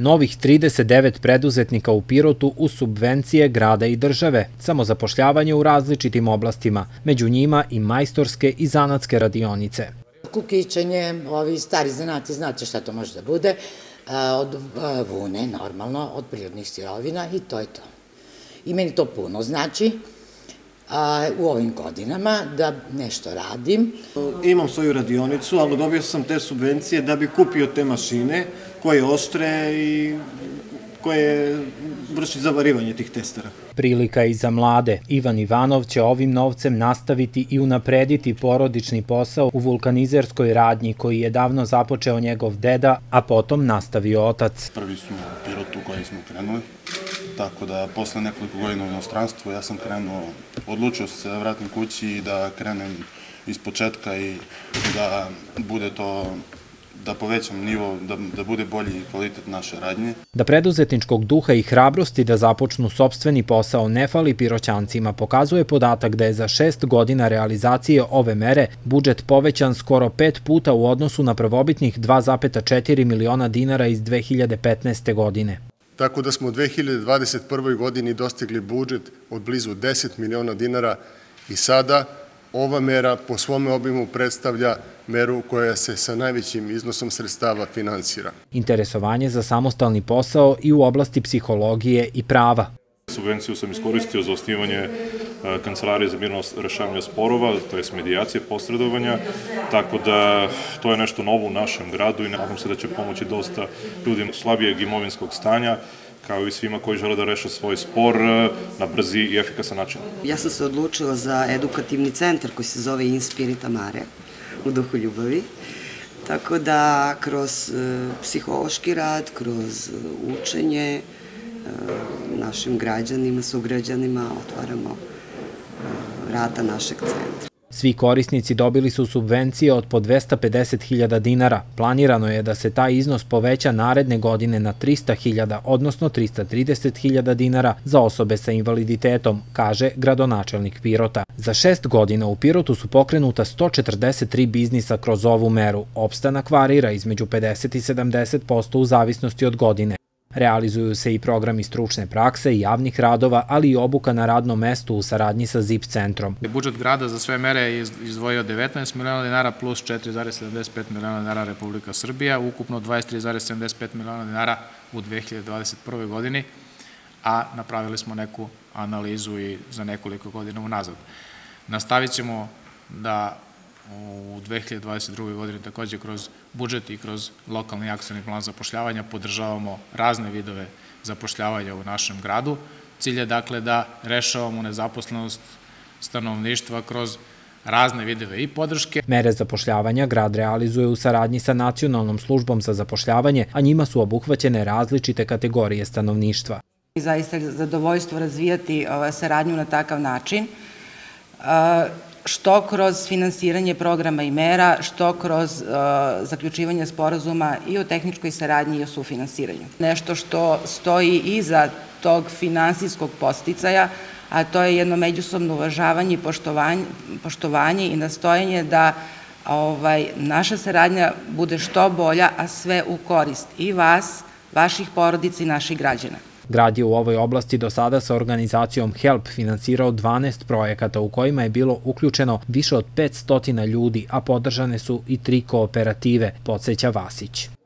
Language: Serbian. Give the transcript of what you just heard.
novih 39 preduzetnika u Pirotu u subvencije grada i države, samozapošljavanje u različitim oblastima, među njima i majstorske i zanatske radionice. Kukićenje, ovi stari zanati, znate šta to može da bude, od vune, normalno, od prirodnih sirovina i to je to. I meni to puno znači, a, u ovim godinama da nešto radim. Imam svoju radionicu, ali dobio sam te subvencije da bi kupio te mašine koje oštre i koje vrši zavarivanje tih testera. Prilika i za mlade. Ivan Ivanov će ovim novcem nastaviti i unaprediti porodični posao u vulkanizerskoj radnji koji je davno započeo njegov deda, a potom nastavio otac. Prvi smo u Pirotu koji smo krenuli, tako da posle nekoliko godina u inostranstvu ja sam krenuo, odlučio se da vratim kući i da krenem iz početka i da bude to da povećam nivo, da, da bude bolji kvalitet naše radnje. Da preduzetničkog duha i hrabrosti da započnu sobstveni posao ne fali piroćancima pokazuje podatak da je za šest godina realizacije ove mere budžet povećan skoro pet puta u odnosu na prvobitnih 2,4 miliona dinara iz 2015. godine. Tako da smo u 2021. godini dostigli budžet od blizu 10 miliona dinara i sada ova mera po svome obimu predstavlja meru koja se sa najvećim iznosom sredstava finansira. Interesovanje za samostalni posao i u oblasti psihologije i prava. Subvenciju sam iskoristio za osnivanje e, Kancelarije za mirno rešavanje sporova, to je medijacije posredovanja, tako da to je nešto novo u našem gradu i nadam se da će pomoći dosta ljudima slabijeg imovinskog stanja, kao i svima koji žele da reše svoj spor e, na brzi i efikasan način. Ja sam se odlučila za edukativni centar koji se zove Inspirita Mare u duhu ljubavi. Tako da kroz e, psihološki rad, kroz e, učenje našim građanima, sugrađanima otvaramo vrata našeg centra. Svi korisnici dobili su subvencije od po 250.000 dinara. Planirano je da se taj iznos poveća naredne godine na 300.000, odnosno 330.000 dinara za osobe sa invaliditetom, kaže gradonačelnik Pirota. Za šest godina u Pirotu su pokrenuta 143 biznisa kroz ovu meru. Opstanak varira između 50 i 70% u zavisnosti od godine. Realizuju se i programi stručne prakse i javnih radova, ali i obuka na radnom mestu u saradnji sa ZIP centrom. Budžet grada za sve mere je izdvojio 19 miliona dinara plus 4,75 miliona dinara Republika Srbija, ukupno 23,75 miliona dinara u 2021. godini, a napravili smo neku analizu i za nekoliko godina unazad. Nastavit ćemo da u 2022. godini takođe kroz budžet i kroz lokalni akcijni plan zapošljavanja podržavamo razne vidove zapošljavanja u našem gradu. Cilj je dakle da rešavamo nezaposlenost stanovništva kroz razne videve i podrške. Mere zapošljavanja grad realizuje u saradnji sa Nacionalnom službom za zapošljavanje, a njima su obuhvaćene različite kategorije stanovništva. I zaista je zadovoljstvo razvijati ovaj, saradnju na takav način što kroz finansiranje programa i mera, što kroz uh, zaključivanje sporazuma i o tehničkoj saradnji i o sufinansiranju. Nešto što stoji iza tog finansijskog posticaja, a to je jedno međusobno uvažavanje i poštovanje, poštovanje i nastojanje da ovaj, naša saradnja bude što bolja, a sve u korist i vas, vaših porodica i naših građana. Grad je u ovoj oblasti do sada sa organizacijom HELP finansirao 12 projekata u kojima je bilo uključeno više od 500 ljudi, a podržane su i tri kooperative, podsjeća Vasić.